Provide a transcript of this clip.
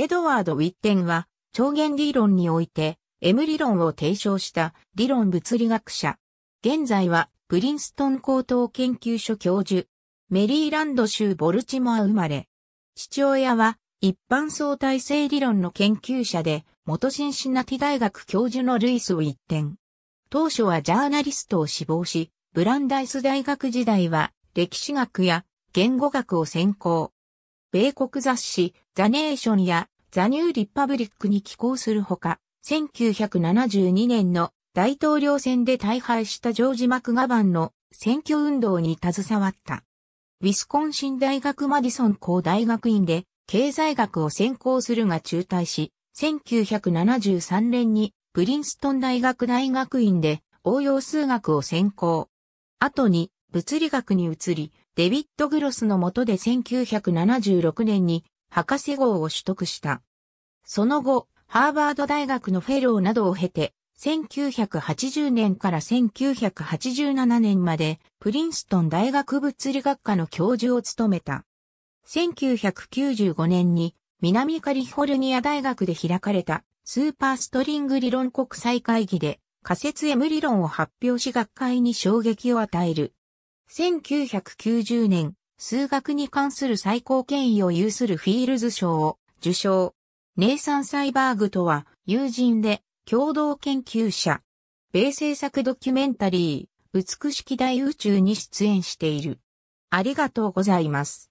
エドワード・ウィッテンは、超弦理論において、M 理論を提唱した理論物理学者。現在は、プリンストン高等研究所教授。メリーランド州ボルチモア生まれ。父親は、一般相対性理論の研究者で、元シンシナティ大学教授のルイス・ウィッテン。当初はジャーナリストを志望し、ブランダイス大学時代は歴史学や言語学を専攻。米国雑誌、ザネーションやザニューリパブリックに寄稿するほか、1972年の大統領選で大敗したジョージ・マクガバンの選挙運動に携わった。ウィスコンシン大学マディソン校大学院で経済学を専攻するが中退し、1973年にプリンストン大学大学院で応用数学を専攻。後に物理学に移り、デビッド・グロスの下で1976年に博士号を取得した。その後、ハーバード大学のフェローなどを経て、1980年から1987年までプリンストン大学物理学科の教授を務めた。1995年に南カリフォルニア大学で開かれたスーパーストリング理論国際会議で仮説 M 理論を発表し学会に衝撃を与える1990年、数学に関する最高権威を有するフィールズ賞を受賞。ネイサン・サイバーグとは友人で共同研究者。米制作ドキュメンタリー、美しき大宇宙に出演している。ありがとうございます。